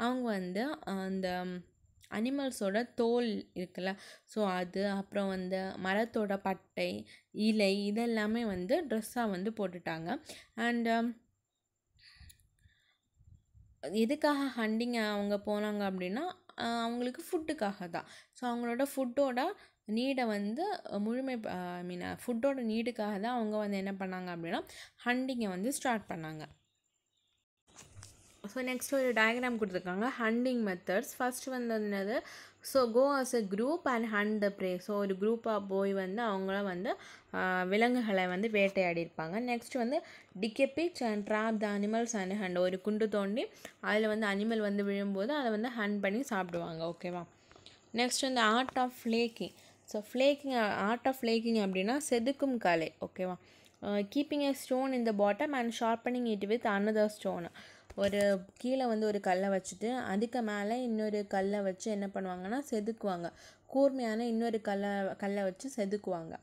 அவங்க வந்து அந்த அனிமல்ஸோட தோல் இருக்குல்ல ஸோ அது அப்புறம் வந்து மரத்தோட பட்டை இலை இதெல்லாமே வந்து ட்ரெஸ்ஸாக வந்து போட்டுட்டாங்க அண்டு um, எதுக்காக ஹண்டிங் அவங்க போனாங்க அப்படின்னா அவங்களுக்கு ஃபுட்டுக்காக தான் ஸோ அவங்களோட ஃபுட்டோட நீடை வந்து முழுமை ஐ மீன் ஃபுட்டோட நீடுக்காக தான் அவங்க வந்து என்ன பண்ணாங்க அப்படின்னா ஹண்டிங்கை வந்து ஸ்டார்ட் பண்ணாங்க ஸோ நெக்ஸ்ட் ஒரு டயக்ராம் கொடுத்துருக்காங்க ஹண்டிங் மெத்தட்ஸ் ஃபர்ஸ்ட் வந்து என்னது so go as a group and hunt the prey so ஒரு குரூப்பாக போய் வந்து அவங்களாம் வந்து விலங்குகளை வந்து வேட்டையாடிருப்பாங்க இருப்பாங்க நெக்ஸ்ட் வந்து dig a pit and trap the animals and hunt ஒரு குண்டு தோண்டி அதில் வந்து அனிமல் வந்து விழும்போது அதை வந்து ஹண்ட் பண்ணி சாப்பிடுவாங்க ஓகேவா நெக்ஸ்ட் வந்து art of flaking so flaking art of flaking அப்படின்னா செதுக்கும் கலை ஓகேவா keeping a stone in the bottom and sharpening it with another stone ஒரு கீழே வந்து ஒரு கல்லை வச்சுட்டு அதுக்கு மேலே இன்னொரு கல்லை வச்சு என்ன பண்ணுவாங்கன்னா செதுக்குவாங்க கூர்மையான இன்னொரு கல்லை கல்லை வச்சு செதுக்குவாங்க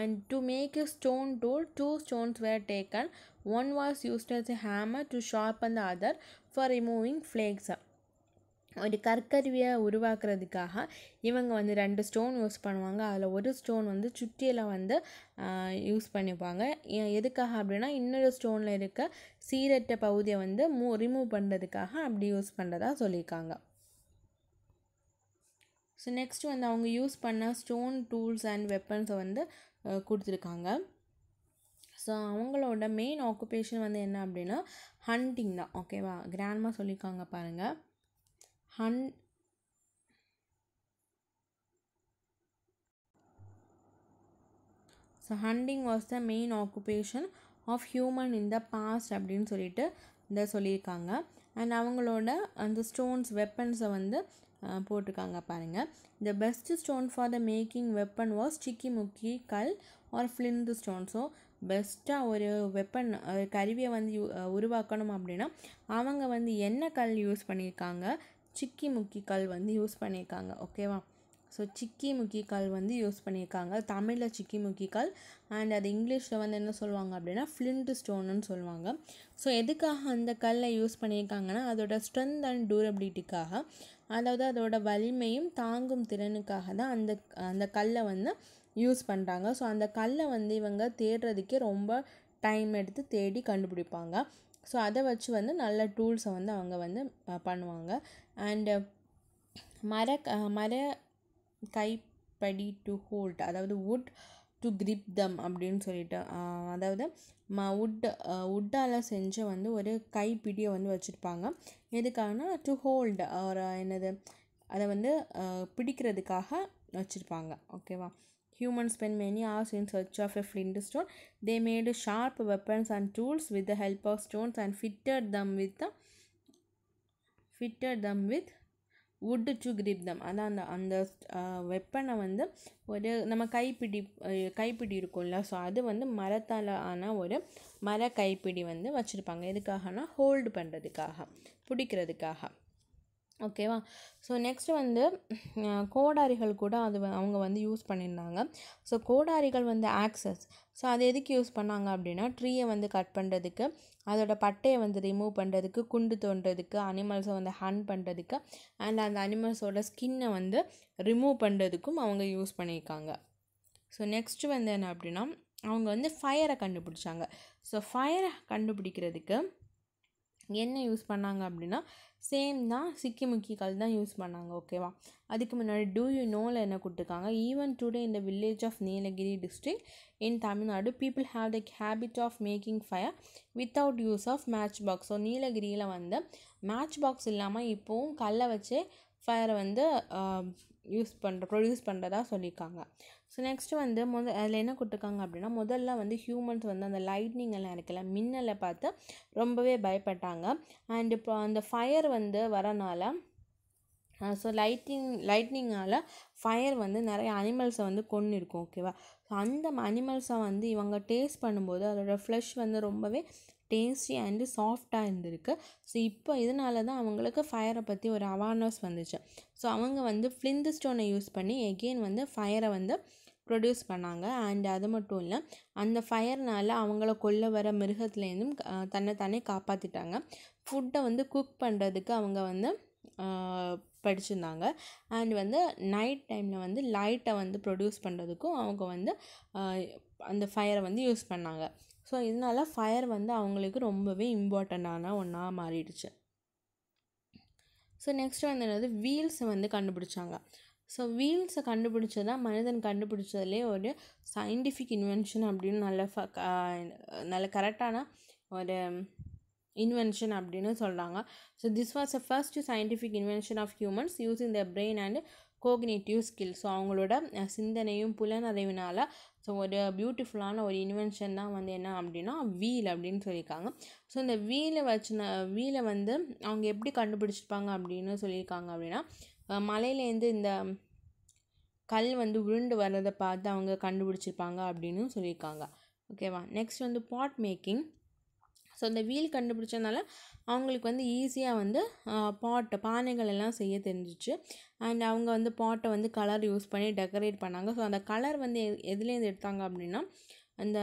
and to make a stone tool two stones were taken one was used as hammer to sharp the other for removing ஃப்ளேக்ஸை ஒரு கற்கருவியை உருவாக்குறதுக்காக இவங்க வந்து ரெண்டு ஸ்டோன் யூஸ் பண்ணுவாங்க அதில் ஒரு ஸ்டோன் வந்து சுற்றியில் வந்து யூஸ் பண்ணிப்பாங்க எதுக்காக அப்படின்னா இன்னொரு ஸ்டோனில் இருக்க சீரற்ற பகுதியை வந்து மூ ரிமூவ் பண்ணுறதுக்காக அப்படி யூஸ் பண்ணுறதா சொல்லியிருக்காங்க ஸோ நெக்ஸ்ட் வந்து அவங்க யூஸ் பண்ண ஸ்டோன் டூல்ஸ் அண்ட் வெப்பன்ஸை வந்து கொடுத்துருக்காங்க ஸோ அவங்களோட மெயின் ஆக்குபேஷன் வந்து என்ன அப்படின்னா ஹண்டிங் தான் ஓகேவா கிராண்ட்மா சொல்லியிருக்காங்க பாருங்கள் ஹன் so hunting was the main occupation of human in the past அப்படின்னு சொல்லிட்டு இந்த சொல்லியிருக்காங்க அண்ட் அவங்களோட அந்த ஸ்டோன்ஸ் வெப்பன்ஸை வந்து போட்டிருக்காங்க பாருங்கள் the best stone for the making weapon was சிக்கி முக்கி கல் ஆர் ஃப்ளிண்ட் ஸ்டோன் ஸோ பெஸ்ட்டாக ஒரு வெப்பன் கருவியை வந்து உருவாக்கணும் அப்படின்னா அவங்க வந்து என்ன கல் யூஸ் பண்ணியிருக்காங்க சிக்கி முக்கி கல் வந்து யூஸ் பண்ணியிருக்காங்க ஓகேவா ஸோ சிக்கி முக்கி கல் வந்து யூஸ் பண்ணியிருக்காங்க தமிழில் சிக்கி முக்கி கல் அண்ட் அது இங்கிலீஷில் வந்து என்ன சொல்லுவாங்க அப்படின்னா ஃப்ளின்ட் ஸ்டோனுன்னு சொல்லுவாங்க ஸோ எதுக்காக அந்த கல்லை யூஸ் பண்ணியிருக்காங்கன்னா அதோட ஸ்ட்ரென்த் அண்ட் டூரபிலிட்டிக்காக அதாவது அதோட வலிமையும் தாங்கும் திறனுக்காக தான் அந்த அந்த கல்லை வந்து யூஸ் பண்ணுறாங்க ஸோ அந்த கல்லை வந்து இவங்க தேடுறதுக்கே ரொம்ப டைம் எடுத்து தேடி கண்டுபிடிப்பாங்க ஸோ அதை வச்சு வந்து நல்ல டூல்ஸை வந்து அவங்க வந்து பண்ணுவாங்க அண்டு மர மர கைப்படி டு ஹோல்ட் அதாவது வுட் டு கிரிப் தம் அப்படின்னு சொல்லிட்டு அதாவது ம உட் உட்டால் செஞ்ச வந்து ஒரு கைப்பிடியை வந்து வச்சுருப்பாங்க எதுக்காகனா டு ஹோல்ட் ஒரு என்னது அதை வந்து பிடிக்கிறதுக்காக வச்சுருப்பாங்க ஓகேவா human spent many hours in search of a flint stone they made sharp weapons and tools with the help of stones and fitter them with fitter them with wood to grip them அதான் அந்த அந்த வெப்பனை வந்து ஒரு நம்ம கைப்பிடி கைப்பிடி இருக்கும்ல so அது வந்து மரத்தால் ஆன ஒரு மர கைப்பிடி வந்து வச்சுருப்பாங்க எதுக்காகனா ஹோல்டு பண்ணுறதுக்காக பிடிக்கிறதுக்காக ஓகேவா ஸோ நெக்ஸ்ட் வந்து கோடாரிகள் கூட அது அவங்க வந்து யூஸ் பண்ணியிருந்தாங்க ஸோ கோடாரிகள் வந்து ஆக்சஸ் ஸோ அது எதுக்கு யூஸ் பண்ணாங்க அப்படின்னா ட்ரீயை வந்து கட் பண்ணுறதுக்கு அதோட பட்டையை வந்து ரிமூவ் பண்ணுறதுக்கு குண்டு தோன்றதுக்கு அனிமல்ஸை வந்து ஹன் பண்ணுறதுக்கு அண்ட் அந்த அனிமல்ஸோட ஸ்கின்னை வந்து ரிமூவ் பண்ணுறதுக்கும் அவங்க யூஸ் பண்ணியிருக்காங்க ஸோ நெக்ஸ்ட் வந்து என்ன அப்படின்னா அவங்க வந்து ஃபயரை கண்டுபிடிச்சாங்க ஸோ ஃபயரை கண்டுபிடிக்கிறதுக்கு என்ன யூஸ் பண்ணாங்க அப்படின்னா சேம் தான் சிக்கி முக்கிய கல் தான் யூஸ் பண்ணாங்க ஓகேவா அதுக்கு முன்னாடி டூ யூ நோவில் என்ன கொடுத்துருக்காங்க ஈவன் டுடே இந்த village of Nilgiri district in Tamil Nadu people have the habit of making fire without use of match box so நீலகிரியில் வந்து மேட்ச் பாக்ஸ் இல்லாமல் இப்போவும் கல்லை வச்சே ஃபயரை வந்து யூஸ் பண்ணுற ப்ரொடியூஸ் பண்ணுறதா சொல்லியிருக்காங்க ஸோ நெக்ஸ்ட்டு வந்து முத அதில் என்ன கொடுத்துருக்காங்க அப்படின்னா முதல்ல வந்து ஹியூமன்ஸ் வந்து அந்த லைட்னிங் எல்லாம் மின்னலை பார்த்து ரொம்பவே பயப்பட்டாங்க அண்ட் இப்போ அந்த ஃபயர் வந்து வரனால ஸோ லைட்டிங் லைட்னிங்கால் ஃபயர் வந்து நிறைய அனிமல்ஸை வந்து கொன்று இருக்கும் ஓகேவா ஸோ அந்த அனிமல்ஸை வந்து இவங்க டேஸ்ட் பண்ணும்போது அதோடய ஃப்ளஷ் வந்து ரொம்பவே டேஸ்டி அண்டு சாஃப்டாக இருந்திருக்கு ஸோ இப்போ இதனால தான் அவங்களுக்கு ஃபயரை பற்றி ஒரு அவேர்னஸ் வந்துச்சு ஸோ அவங்க வந்து ஃப்ளிந்து ஸ்டோனை யூஸ் பண்ணி எகெயின் வந்து ஃபயரை வந்து ப்ரொடியூஸ் பண்ணாங்க அண்ட் அது மட்டும் இல்லை அந்த ஃபயர்னால் அவங்கள கொல்ல வர மிருகத்துலேருந்தும் தன்னை தானே காப்பாற்றிட்டாங்க ஃபுட்டை வந்து குக் பண்ணுறதுக்கு அவங்க வந்து படிச்சிருந்தாங்க அண்ட் வந்து நைட் டைமில் வந்து லைட்டை வந்து ப்ரொடியூஸ் பண்ணுறதுக்கும் அவங்க வந்து அந்த ஃபயரை வந்து யூஸ் பண்ணாங்க ஸோ இதனால் ஃபயர் வந்து அவங்களுக்கு ரொம்பவே இம்பார்ட்டண்ட்டான ஒன்றா மாறிடுச்சு ஸோ நெக்ஸ்ட் வந்து என்னது வீல்ஸை வந்து கண்டுபிடிச்சாங்க ஸோ வீல்ஸை கண்டுபிடிச்சது தான் மனிதன் கண்டுபிடிச்சதுலே ஒரு சயின்டிஃபிக் இன்வென்ஷன் அப்படின்னு நல்ல ஃப நல்ல கரெக்டான ஒரு இன்வென்ஷன் அப்படின்னு சொல்கிறாங்க so this was a first scientific invention of humans using the brain and cognitive skill so அவங்களோட சிந்தனையும் புலனறிவினால் ஸோ ஒரு பியூட்டிஃபுல்லான ஒரு இன்வென்ஷன் தான் வந்து என்ன அப்படின்னா வீல் அப்படின்னு சொல்லியிருக்காங்க ஸோ இந்த வீலை வச்சுன வீலை வந்து அவங்க எப்படி கண்டுபிடிச்சிருப்பாங்க அப்படின்னு சொல்லியிருக்காங்க அப்படின்னா மலையிலேருந்து இந்த கல் வந்து உருண்டு வர்றதை பார்த்து அவங்க கண்டுபிடிச்சிருப்பாங்க அப்படின்னு சொல்லியிருக்காங்க ஓகேவா நெக்ஸ்ட் வந்து பாட் மேக்கிங் ஸோ அந்த வீல் கண்டுபிடிச்சதுனால அவங்களுக்கு வந்து ஈஸியாக வந்து பாட்டு பானைகள் எல்லாம் செய்ய தெரிஞ்சிச்சு அண்ட் அவங்க வந்து பாட்டை வந்து கலர் யூஸ் பண்ணி டெக்கரேட் பண்ணாங்க ஸோ அந்த கலர் வந்து எ எதுலேருந்து எடுத்தாங்க அப்படின்னா அந்த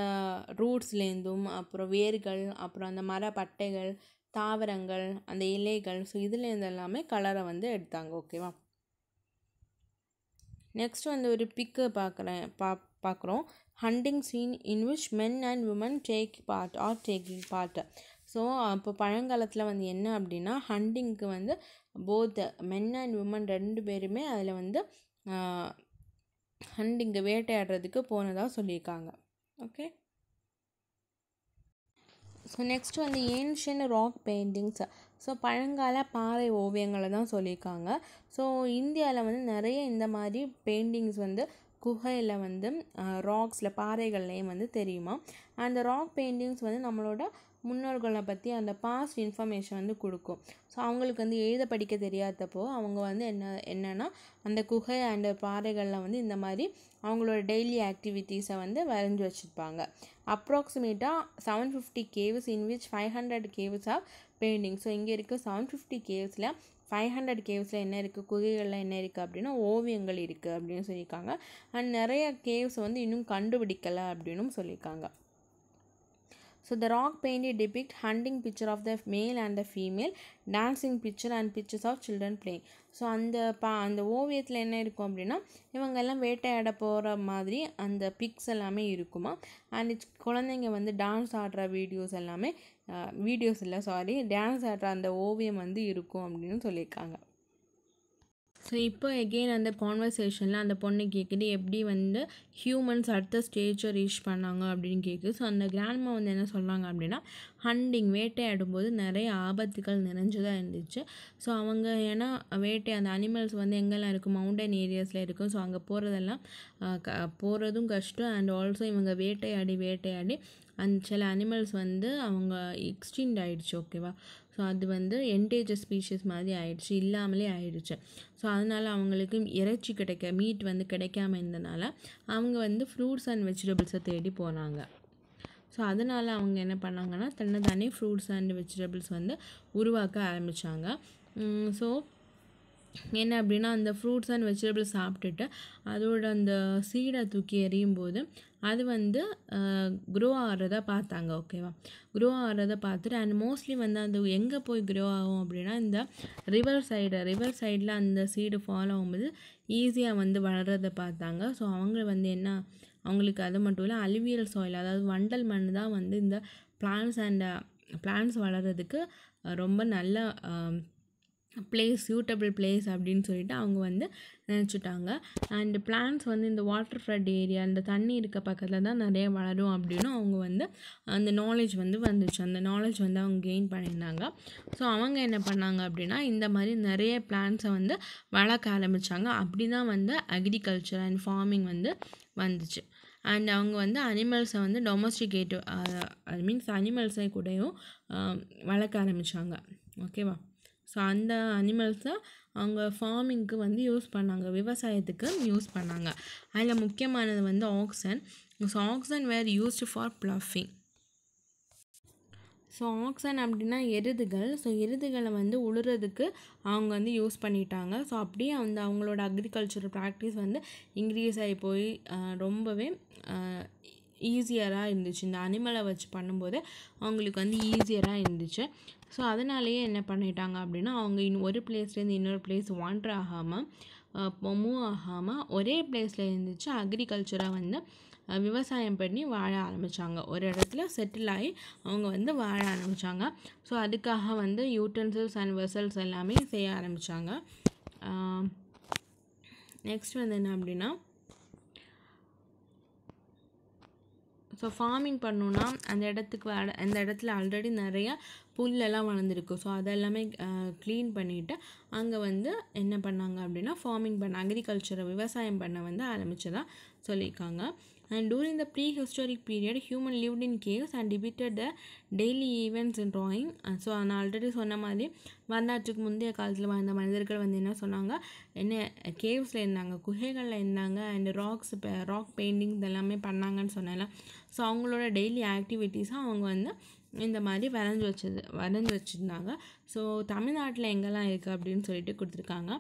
ரூட்ஸ்லேருந்தும் அப்புறம் வேர்கள் அப்புறம் அந்த மர பட்டைகள் தாவரங்கள் அந்த இலைகள் ஸோ இதுலேருந்து எல்லாமே கலரை வந்து எடுத்தாங்க ஓகேவா நெக்ஸ்ட் வந்து ஒரு பிக்கு பார்க்குறேன் பா பார்க்குறோம் hunting scene in which men and women take part or taking part so அப்போ பழங்காலத்தில் வந்து என்ன அப்படின்னா ஹண்டிங்க்கு வந்து போத் மென் அண்ட் உமன் ரெண்டு பேருமே அதில் வந்து ஹண்டிங்கு வேட்டையாடுறதுக்கு போனதாக சொல்லியிருக்காங்க ஓகே ஸோ நெக்ஸ்ட் வந்து ஏன்ஷியன் ராக் பெயிண்டிங்ஸ் ஸோ பழங்கால பாறை ஓவியங்களை தான் சொல்லியிருக்காங்க ஸோ இந்தியாவில் வந்து நிறைய இந்த மாதிரி பெயிண்டிங்ஸ் வந்து குகையில் வந்து ராக்ஸில் பாறைகள்லேயும் வந்து தெரியுமா அந்த ராக் பெயிண்டிங்ஸ் வந்து நம்மளோட முன்னோர்களை பற்றி அந்த பாஸ்ட் இன்ஃபர்மேஷன் வந்து கொடுக்கும் ஸோ அவங்களுக்கு வந்து எழுத படிக்க தெரியாதப்போ அவங்க வந்து என்ன என்னென்னா அந்த குகை அந்த பாறைகளில் வந்து இந்த மாதிரி அவங்களோட டெய்லி ஆக்டிவிட்டீஸை வந்து வரைஞ்சி வச்சுருப்பாங்க அப்ராக்சிமேட்டாக seven fifty caves in which five hundred caves of painting so இங்கே இருக்க செவன் ஃபிஃப்டி கேவ்ஸில் ஃபைவ் ஹண்ட்ரட் கேவ்ஸில் என்ன இருக்குது குகைகளில் என்ன இருக்குது அப்படின்னா ஓவியங்கள் இருக்குது அப்படின்னு சொல்லியிருக்காங்க அண்ட் நிறைய கேவ்ஸ் வந்து இன்னும் கண்டுபிடிக்கலை அப்படின்னும் சொல்லியிருக்காங்க so the rock painting depict hunting picture of the male and the female dancing picture and pictures of children playing so அந்த பா அந்த ஓவியத்தில் என்ன இருக்கும் அப்படின்னா இவங்கெல்லாம் வேட்டையாட போகிற மாதிரி அந்த பிக்ஸ் எல்லாமே இருக்குமா அண்ட் குழந்தைங்க வந்து டான்ஸ் ஆடுற வீடியோஸ் எல்லாமே வீடியோஸ் இல்லை சாரி டான்ஸ் ஆடுற அந்த ஓவியம் வந்து இருக்கும் அப்படின்னு சொல்லியிருக்காங்க ஸோ இப்போ எகெயின் அந்த கான்வர்சேஷனில் அந்த பொண்ணு கேட்குது எப்படி வந்து ஹியூமன்ஸ் அடுத்த ஸ்டேஜை ரீச் பண்ணாங்க அப்படின்னு கேட்குது ஸோ அந்த கிராண்ட்மா வந்து என்ன சொல்கிறாங்க அப்படின்னா ஹண்டிங் வேட்டையாடும்போது நிறைய ஆபத்துகள் நிறைஞ்சதாக இருந்துச்சு ஸோ அவங்க ஏன்னா வேட்டை அந்த அனிமல்ஸ் வந்து எங்கெல்லாம் இருக்கும் மவுண்டன் ஏரியாஸில் இருக்கும் ஸோ அங்கே போகிறதெல்லாம் போகிறதும் கஷ்டம் அண்ட் ஆல்சோ இவங்க வேட்டையாடி வேட்டையாடி அந்த சில அனிமல்ஸ் வந்து அவங்க எக்ஸ்டிண்ட் ஆகிடுச்சு ஓகேவா ஸோ அது வந்து என்டேஜ் ஸ்பீஷஸ் மாதிரி ஆயிடுச்சு இல்லாமலே ஆயிடுச்சு ஸோ அதனால் அவங்களுக்கு இறைச்சி கிடைக்க மீட் வந்து கிடைக்காம இருந்தனால அவங்க வந்து ஃப்ரூட்ஸ் அண்ட் வெஜிடபிள்ஸை தேடி போனாங்க ஸோ அதனால் அவங்க என்ன பண்ணாங்கன்னா தன்னை தானே ஃப்ரூட்ஸ் அண்ட் வெஜிடபிள்ஸ் வந்து உருவாக்க ஆரம்பித்தாங்க ஸோ என்ன அப்படின்னா அந்த ஃப்ரூட்ஸ் அண்ட் வெஜிடபிள்ஸ் சாப்பிட்டுட்டு அதோட அந்த சீடை தூக்கி எறியும் போது அது வந்து க்ரோ ஆகிறதா பார்த்தாங்க ஓகேவா க்ரோ ஆகிறதை பார்த்துட்டு அண்ட் மோஸ்ட்லி வந்து அந்த எங்கே போய் க்ரோ ஆகும் அப்படின்னா இந்த ரிவர் சைடு ரிவர் சைடில் அந்த சீடு ஃபாலோ ஆகும்போது ஈஸியாக வந்து வளர்கிறத பார்த்தாங்க ஸோ அவங்க வந்து என்ன அவங்களுக்கு அது மட்டும் இல்லை அலுவியல் சாயில் அதாவது வண்டல் மண் தான் வந்து இந்த பிளான்ஸ் அண்ட் பிளான்ஸ் வளர்கிறதுக்கு ரொம்ப நல்ல பிளேஸ் சூட்டபிள் பிளேஸ் அப்படின்னு சொல்லிட்டு அவங்க வந்து நினச்சிட்டாங்க அண்டு பிளான்ஸ் வந்து இந்த வாட்டர் ஃப்ளட் ஏரியா இந்த தண்ணி இருக்க பக்கத்தில் தான் நிறைய வளரும் அப்படின்னு அவங்க வந்து அந்த நாலேஜ் வந்து வந்துச்சு அந்த நாலேஜ் வந்து அவங்க கெயின் பண்ணியிருந்தாங்க ஸோ அவங்க என்ன பண்ணாங்க அப்படின்னா இந்த மாதிரி நிறைய பிளான்ஸை வந்து வளர்க்க ஆரம்பித்தாங்க அப்படி தான் வந்து அக்ரிகல்ச்சர் அண்ட் ஃபார்மிங் வந்து வந்துச்சு அண்ட் அவங்க வந்து அனிமல்ஸை வந்து டொமஸ்டிகேட்டிவ் ஐ மீன்ஸ் அனிமல்ஸை கூடயும் வளர்க்க ஆரம்பித்தாங்க ஓகேவா ஸோ அந்த அனிமல்ஸை அவங்க ஃபார்மிங்க்கு வந்து யூஸ் பண்ணாங்க விவசாயத்துக்கு யூஸ் பண்ணாங்க அதில் முக்கியமானது வந்து oxen so oxen were used for ploughing so oxen அப்படின்னா எருதுகள் ஸோ எருதுகளை வந்து உழுறதுக்கு அவங்க வந்து யூஸ் பண்ணிட்டாங்க ஸோ அப்படியே அந்த அவங்களோட அக்ரிகல்ச்சர் ப்ராக்டிஸ் வந்து இன்க்ரீஸ் ஆகி போய் ரொம்பவே ஈஸியராக இருந்துச்சு இந்த அனிமலை வச்சு பண்ணும்போது அவங்களுக்கு வந்து ஈஸியராக இருந்துச்சு ஸோ அதனாலேயே என்ன பண்ணிட்டாங்க அப்படின்னா அவங்க இன் ஒரு பிளேஸ்லேருந்து இன்னொரு பிளேஸ் வாண்டர் ஆகாமல் மூவ் ஆகாமல் ஒரே பிளேஸில் இருந்துச்சு அக்ரிகல்ச்சராக வந்து விவசாயம் பண்ணி வாழ ஆரம்பித்தாங்க ஒரு இடத்துல செட்டில் ஆகி அவங்க வந்து வாழ ஆரம்பித்தாங்க ஸோ அதுக்காக வந்து யூட்டன்சில்ஸ் அண்ட் வெசல்ஸ் எல்லாமே செய்ய ஆரம்பித்தாங்க நெக்ஸ்ட் வந்து என்ன அப்படின்னா ஸோ ஃபார்மிங் பண்ணோன்னா அந்த இடத்துக்கு அந்த இடத்துல ஆல்ரெடி நிறையா புல்லெல்லாம் வளர்ந்துருக்கும் ஸோ அதெல்லாமே க்ளீன் பண்ணிவிட்டு அங்கே வந்து என்ன பண்ணாங்க அப்படின்னா ஃபார்மிங் பண்ண அக்ரிகல்ச்சரை விவசாயம் பண்ண வந்து ஆரம்பித்ததாக சொல்லியிருக்காங்க during the prehistoric period human lived in caves and depicted the daily events in drawing so நான் ஆல்ரெடி சொன்ன மாதிரி வந்தாற்றுக்கு முந்தைய காலத்தில் வாழ்ந்த மனிதர்கள் வந்து என்ன சொன்னாங்க என்ன கேவ்ஸில் இருந்தாங்க குகைகளில் இருந்தாங்க அண்ட் ராக்ஸ் ராக் பெயிண்டிங் இதெல்லாமே பண்ணாங்கன்னு சொன்னால ஸோ அவங்களோட டெய்லி ஆக்டிவிட்டீஸாக அவங்க வந்து இந்த மாதிரி வரைஞ்சி வச்சது வரைஞ்சி வச்சுருந்தாங்க ஸோ தமிழ்நாட்டில் எங்கெல்லாம் இருக்குது அப்படின்னு சொல்லிட்டு கொடுத்துருக்காங்க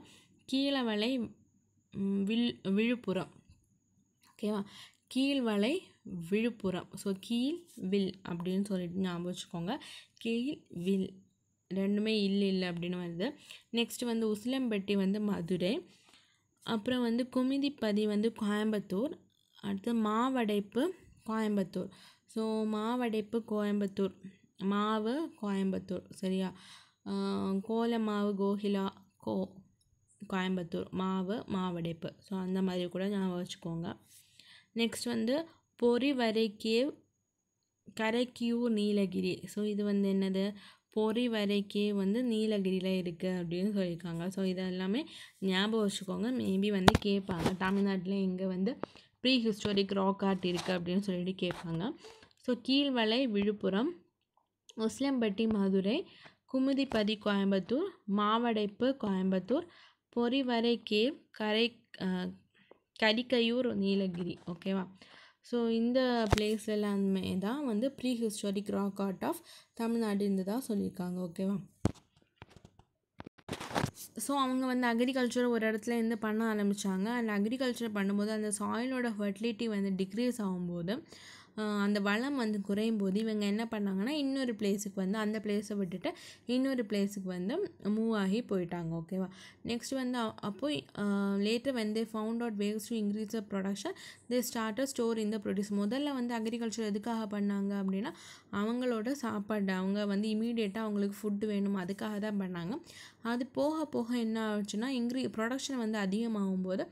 கீழவலை வில் விழுப்புரம் ஓகேவா கீழ்வலை விழுப்புரம் ஸோ கீழ் வில் அப்படின்னு சொல்லிட்டு ஞாபகம் வச்சுக்கோங்க கீழ் வில் ரெண்டுமே இல்லை இல்லை அப்படின்னு வருது நெக்ஸ்ட் வந்து உசிலம்பட்டி வந்து மதுரை அப்புறம் வந்து குமிதிப்பதி வந்து கோயம்புத்தூர் அடுத்து மாவடைப்பு கோயம்புத்தூர் ஸோ மாவடைப்பு கோயம்புத்தூர் மாவு கோயம்புத்தூர் சரியா கோல மாவு கோகிலா கோ கோயம்புத்தூர் மாவு மாவடைப்பு ஸோ அந்த மாதிரி கூட ஞாபகம் வச்சுக்கோங்க நெக்ஸ்ட் வந்து பொறி வரைக்கே கரைக்கியூ நீலகிரி ஸோ இது வந்து என்னது பொறி வரைக்கே வந்து நீலகிரியில் இருக்குது அப்படின்னு சொல்லியிருக்காங்க ஸோ இதெல்லாமே ஞாபகம் வச்சுக்கோங்க மேபி வந்து கேட்பாங்க தமிழ்நாட்டில் இங்கே வந்து ப்ரீ ஹிஸ்டாரிக் ராக் ஆர்ட் இருக்குது அப்படின்னு சொல்லிட்டு கேட்பாங்க ஸோ கீழ்வலை விழுப்புரம் முஸ்லம்பட்டி மதுரை குமுதிப்பதி கோயம்புத்தூர் மாவடைப்பு கோயம்புத்தூர் பொறிவரை கே கரை கரிக்கையூர் நீலகிரி ஓகேவா ஸோ இந்த பிளேஸ் எல்லாமே தான் வந்து prehistoric rock art of Tamil Nadu தான் சொல்லியிருக்காங்க ஓகேவா ஸோ அவங்க வந்து அக்ரிகல்ச்சர் ஒரு இடத்துல இருந்து பண்ண ஆரம்பித்தாங்க அந்த அக்ரிகல்ச்சர் பண்ணும்போது அந்த சாயிலோட ஃபர்டிலிட்டி வந்து டிக்ரீஸ் ஆகும்போது அந்த வளம் வந்து குறையும் போது இவங்க என்ன பண்ணாங்கன்னா இன்னொரு பிளேஸுக்கு வந்து அந்த பிளேஸை விட்டுட்டு இன்னொரு பிளேஸுக்கு வந்து மூவ் ஆகி போயிட்டாங்க ஓகேவா நெக்ஸ்ட் வந்து அப்போ லேட்டர் வந்து found out ways to increase the production they start store இந்த ப்ரொடியூஸ் முதல்ல வந்து அக்ரிகல்ச்சர் எதுக்காக பண்ணாங்க அப்படின்னா அவங்களோட சாப்பாடு அவங்க வந்து இமீடியட்டாக அவங்களுக்கு ஃபுட்டு வேணும் அதுக்காக தான் பண்ணாங்க அது போக போக என்ன ஆச்சுன்னா இன்க்ரீ ப்ரொடக்ஷன் வந்து அதிகமாகும் போது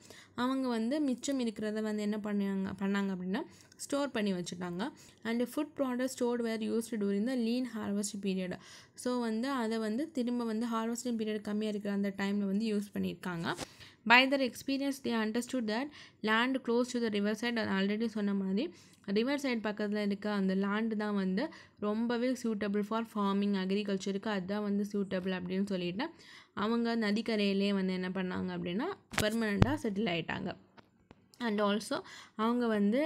அவங்க வந்து மிச்சம் இருக்கிறத வந்து என்ன பண்ணாங்க பண்ணாங்க அப்படின்னா ஸ்டோர் பண்ணி வச்சுட்டாங்க and food product store were used during the lean harvest period so வந்து அதை வந்து திரும்ப வந்து ஹார்வெஸ்டிங் பீரியட் கம்மியாக இருக்கிற அந்த டைமில் வந்து யூஸ் பண்ணியிருக்காங்க by their experience they understood that land close to the river side அது ஆல்ரெடி சொன்ன மாதிரி ரிவர் சைட் பக்கத்தில் இருக்க அந்த லேண்டு தான் வந்து ரொம்பவே சூட்டபிள் ஃபார் ஃபார்மிங் அக்ரிகல்ச்சருக்கு அதுதான் வந்து சூட்டபிள் அப்படின்னு சொல்லிட்டு அவங்க நதிக்கரையிலே வந்து என்ன பண்ணாங்க அப்படின்னா பெர்மனெண்ட்டாக செட்டில் ஆகிட்டாங்க அண்ட் ஆல்சோ அவங்க வந்து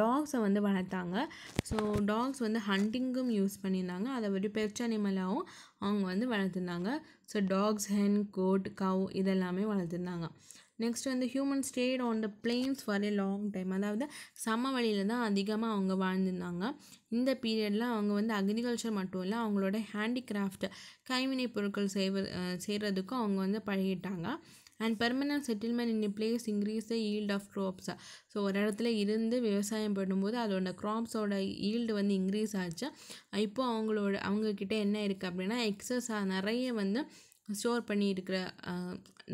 டாக்ஸை um, வந்து வளர்த்தாங்க ஸோ டாக்ஸ் வந்து ஹண்டிங்கும் யூஸ் பண்ணியிருந்தாங்க அதை வந்து பெட் அனிமலாகவும் அவங்க வந்து வளர்த்துருந்தாங்க so dogs hen goat cow இதெல்லாமே வளர்த்துருந்தாங்க நெக்ஸ்ட் வந்து human stayed on the plains for a long time அதாவது சமவெளியில் தான் அதிகமாக அவங்க வாழ்ந்திருந்தாங்க இந்த பீரியடில் அவங்க வந்து அக்ரிகல்ச்சர் மட்டும் இல்லை அவங்களோட ஹேண்டிகிராஃப்ட் கைவினை பொருட்கள் செய்வது செய்கிறதுக்கும் அவங்க வந்து பழகிட்டாங்க and permanent settlement in place increase the yield of க்ராப்ஸா ஸோ ஒரு இடத்துல இருந்து விவசாயம் பண்ணும்போது அதோட க்ராப்ஸோட ஈல்டு வந்து இன்க்ரீஸ் ஆச்சு இப்போ அவங்களோட அவங்கக்கிட்ட என்ன இருக்குது அப்படின்னா எக்ஸஸ் நிறைய வந்து ஸ்டோர் பண்ணி இருக்கிற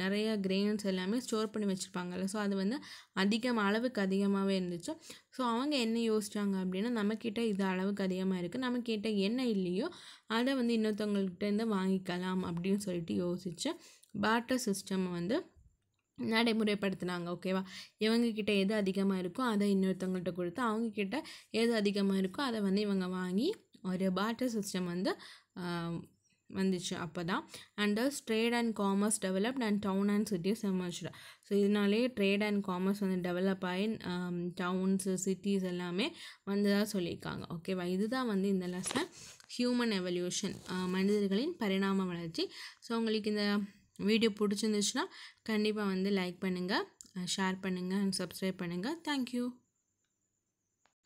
நிறைய கிரெயின்ஸ் எல்லாமே ஸ்டோர் பண்ணி வச்சுருப்பாங்கல்ல ஸோ அது வந்து அதிகம் அளவுக்கு அதிகமாகவே இருந்துச்சு ஸோ அவங்க என்ன யோசித்தாங்க அப்படின்னா நம்மக்கிட்ட இது அளவுக்கு அதிகமாக இருக்குது நம்மக்கிட்ட என்ன இல்லையோ அதை வந்து இன்னொருத்தவங்கள்கிட்ட இருந்து வாங்கிக்கலாம் அப்படின்னு சொல்லிட்டு யோசிச்சு பார்ட்டர் சிஸ்டம் வந்து நடைமுறைப்படுத்தினாங்க ஓகேவா இவங்கக்கிட்ட எது அதிகமாக இருக்கோ அதை இன்னொருத்தவங்கள்ட்ட கொடுத்து அவங்கக்கிட்ட எது அதிகமாக இருக்கோ அதை வந்து இவங்க வாங்கி ஒரு பார்ட்டர் சிஸ்டம் வந்து வந்துச்சு அப்போ தான் and thus trade and commerce developed and town and cities emerged so இதனாலே ட்ரேட் அண்ட் காமர்ஸ் வந்து டெவலப் ஆகி டவுன்ஸு சிட்டிஸ் எல்லாமே வந்ததாக சொல்லியிருக்காங்க ஓகேவா இதுதான் வந்து இந்த லெசன் ஹியூமன் எவல்யூஷன் மனிதர்களின் பரிணாம வளர்ச்சி ஸோ உங்களுக்கு இந்த வீடியோ பிடிச்சிருந்துச்சுன்னா கண்டிப்பாக வந்து லைக் பண்ணுங்கள் ஷேர் பண்ணுங்கள் அண்ட் சப்ஸ்கிரைப் பண்ணுங்கள் தேங்க்யூ